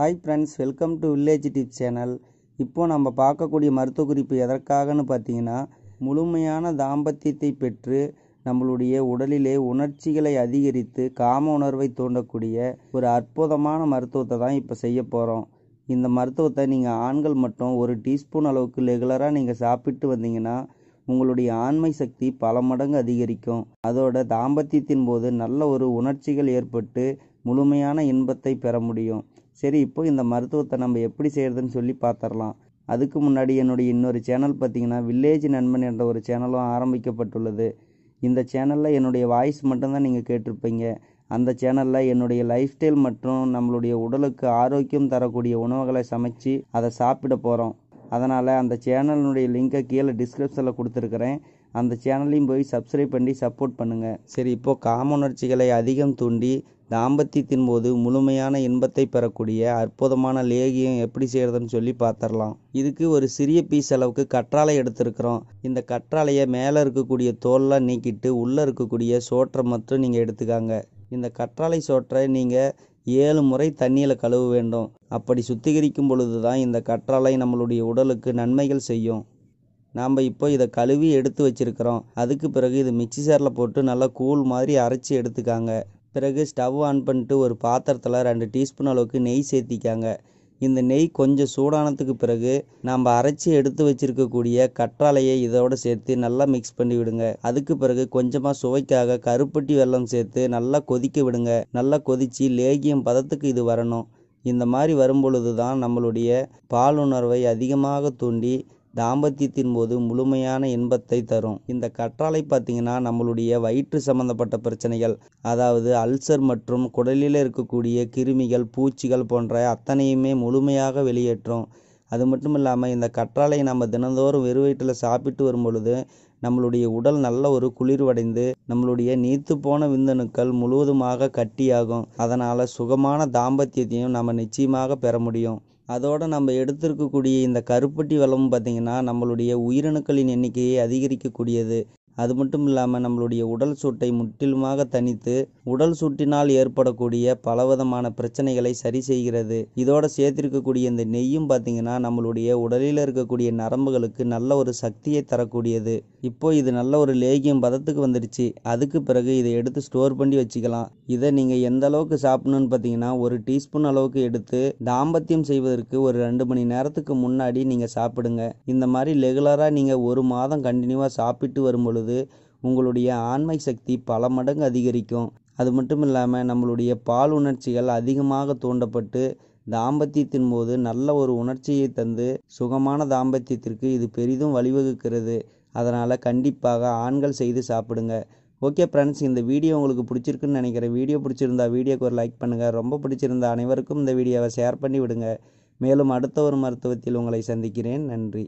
hi friends welcome to village tip channel இப்போது நம்ம பார்க்கக்கூடிய மருத்துவ குறிப்பு எதற்காகன்னு பார்த்தீங்கன்னா முழுமையான தாம்பத்தியத்தை பெற்று நம்மளுடைய உடலிலே உணர்ச்சிகளை அதிகரித்து காம உணர்வை தூண்டக்கூடிய ஒரு அற்புதமான மருத்துவத்தை தான் இப்போ செய்ய போகிறோம் இந்த மருத்துவத்தை நீங்கள் ஆண்கள் மட்டும் ஒரு டீஸ்பூன் அளவுக்கு ரெகுலராக நீங்கள் சாப்பிட்டு வந்தீங்கன்னா உங்களுடைய ஆண்மை சக்தி பல மடங்கு அதிகரிக்கும் அதோட தாம்பத்தியத்தின் போது நல்ல ஒரு உணர்ச்சிகள் ஏற்பட்டு முழுமையான இன்பத்தை பெற முடியும் சரி இப்போ இந்த மருத்துவத்தை நம்ம எப்படி செய்கிறதுன்னு சொல்லி பார்த்துடலாம் அதுக்கு முன்னாடி என்னுடைய இன்னொரு சேனல் பார்த்தீங்கன்னா வில்லேஜ் நண்பன் என்ற ஒரு சேனலும் ஆரம்பிக்கப்பட்டுள்ளது இந்த சேனலில் என்னுடைய வாய்ஸ் மட்டும்தான் நீங்கள் கேட்டிருப்பீங்க அந்த சேனலில் என்னுடைய லைஃப் ஸ்டைல் மற்றும் நம்மளுடைய உடலுக்கு ஆரோக்கியம் தரக்கூடிய உணவுகளை சமைச்சு அதை சாப்பிட போகிறோம் அதனால் அந்த சேனலினுடைய லிங்கை கீழே டிஸ்கிரிப்ஷனில் கொடுத்துருக்குறேன் அந்த சேனலையும் போய் சப்ஸ்கிரைப் பண்ணி சப்போர்ட் பண்ணுங்கள் சரி இப்போது காமணர்ச்சிகளை அதிகம் தூண்டி தாம்பத்தியத்தின் போது முழுமையான இன்பத்தை பெறக்கூடிய அற்புதமான லேகியம் எப்படி செய்கிறதுன்னு சொல்லி பார்த்துடலாம் இதுக்கு ஒரு சிறிய பீஸ் அளவுக்கு கற்றாழை எடுத்திருக்கிறோம் இந்த கற்றாழையை மேலே இருக்கக்கூடிய தோல்லாம் நீக்கிட்டு உள்ளே இருக்கக்கூடிய சோற்றை மட்டும் நீங்கள் எடுத்துக்காங்க இந்த கற்றாழை சோற்றை நீங்கள் ஏழு முறை தண்ணியில் கழுவ வேண்டும் அப்படி சுத்திகரிக்கும் பொழுது தான் இந்த கற்றாழை நம்மளுடைய உடலுக்கு நன்மைகள் செய்யும் நாம் இப்போ இதை கழுவி எடுத்து வச்சிருக்கிறோம் அதுக்கு பிறகு இது மிக்சி சேரில் போட்டு நல்லா கூழ் மாதிரி அரைச்சி எடுத்துக்காங்க பிறகு ஸ்டவ் ஆன் பண்ணிட்டு ஒரு பாத்திரத்தில் ரெண்டு டீஸ்பூன் அளவுக்கு நெய் சேர்த்திக்காங்க இந்த நெய் கொஞ்சம் சூடானதுக்கு பிறகு நாம் அரைச்சி எடுத்து வச்சிருக்கக்கூடிய கற்றாழையை இதோட சேர்த்து நல்லா மிக்ஸ் பண்ணி விடுங்க அதுக்கு பிறகு கொஞ்சமாக சுவைக்காக கருப்பட்டி வெல்லம் சேர்த்து நல்லா கொதிக்க விடுங்க நல்லா கொதித்து லேகியம் பதத்துக்கு இது வரணும் இந்த மாதிரி வரும்பொழுது தான் நம்மளுடைய பால் உணர்வை அதிகமாக தூண்டி தாம்பத்தியத்தின் போது முழுமையான இன்பத்தை தரும் இந்த கற்றாழை பார்த்தீங்கன்னா நம்மளுடைய வயிற்று சம்பந்தப்பட்ட பிரச்சனைகள் அதாவது அல்சர் மற்றும் குடலில் இருக்கக்கூடிய கிருமிகள் பூச்சிகள் போன்ற அத்தனையுமே முழுமையாக வெளியேற்றும் அது மட்டும் இல்லாமல் இந்த கற்றாழை நம்ம தினந்தோறும் வெறு வயிற்றில் சாப்பிட்டு வரும் பொழுது நம்மளுடைய உடல் நல்ல ஒரு குளிர்வடைந்து நம்மளுடைய நீத்து போன விந்தணுக்கள் முழுவதுமாக கட்டியாகும் அதனால் சுகமான தாம்பத்தியத்தையும் நம்ம நிச்சயமாக பெற முடியும் அதோடு நம்ம எடுத்திருக்கக்கூடிய இந்த கருப்பட்டி வளமும் பார்த்திங்கன்னா நம்மளுடைய உயிரணுக்களின் எண்ணிக்கையை அதிகரிக்கக்கூடியது அது மட்டும் இல்லாமல் நம்மளுடைய உடல் சூட்டை முற்றிலுமாக தனித்து உடல் சூட்டினால் ஏற்படக்கூடிய பலவிதமான பிரச்சனைகளை சரி செய்கிறது இதோட சேர்த்திருக்கக்கூடிய இந்த நெய்யும் பார்த்தீங்கன்னா நம்மளுடைய உடலில் இருக்கக்கூடிய நரம்புகளுக்கு நல்ல ஒரு சக்தியை தரக்கூடியது இப்போ இது நல்ல ஒரு லேகியம் பதத்துக்கு வந்துடுச்சு அதுக்கு பிறகு இதை எடுத்து ஸ்டோர் பண்ணி வச்சுக்கலாம் இதை நீங்கள் எந்த அளவுக்கு சாப்பிடணும்னு பார்த்தீங்கன்னா ஒரு டீஸ்பூன் அளவுக்கு எடுத்து தாம்பத்தியம் செய்வதற்கு ஒரு ரெண்டு மணி நேரத்துக்கு முன்னாடி நீங்கள் சாப்பிடுங்க இந்த மாதிரி ரெகுலராக நீங்கள் ஒரு மாதம் கண்டினியூவாக சாப்பிட்டு வரும்பொழுது பொழுது உங்களுடைய ஆண்மை சக்தி பல மடங்கு அதிகரிக்கும் அது மட்டும் இல்லாமல் நம்மளுடைய பால் உணர்ச்சிகள் அதிகமாக தூண்டப்பட்டு தாம்பத்தியத்தின் போது நல்ல ஒரு உணர்ச்சியை தந்து சுகமான தாம்பத்தியத்திற்கு இது பெரிதும் வழிவகுக்கிறது அதனால் கண்டிப்பாக ஆண்கள் செய்து சாப்பிடுங்க ஓகே ஃப்ரெண்ட்ஸ் இந்த வீடியோ உங்களுக்கு பிடிச்சிருக்குன்னு நினைக்கிறேன் வீடியோ பிடிச்சிருந்தா வீடியோக்கு ஒரு லைக் பண்ணுங்கள் ரொம்ப பிடிச்சிருந்தா அனைவருக்கும் இந்த வீடியோவை ஷேர் பண்ணி விடுங்க மேலும் அடுத்த ஒரு மருத்துவத்தில் உங்களை சந்திக்கிறேன் நன்றி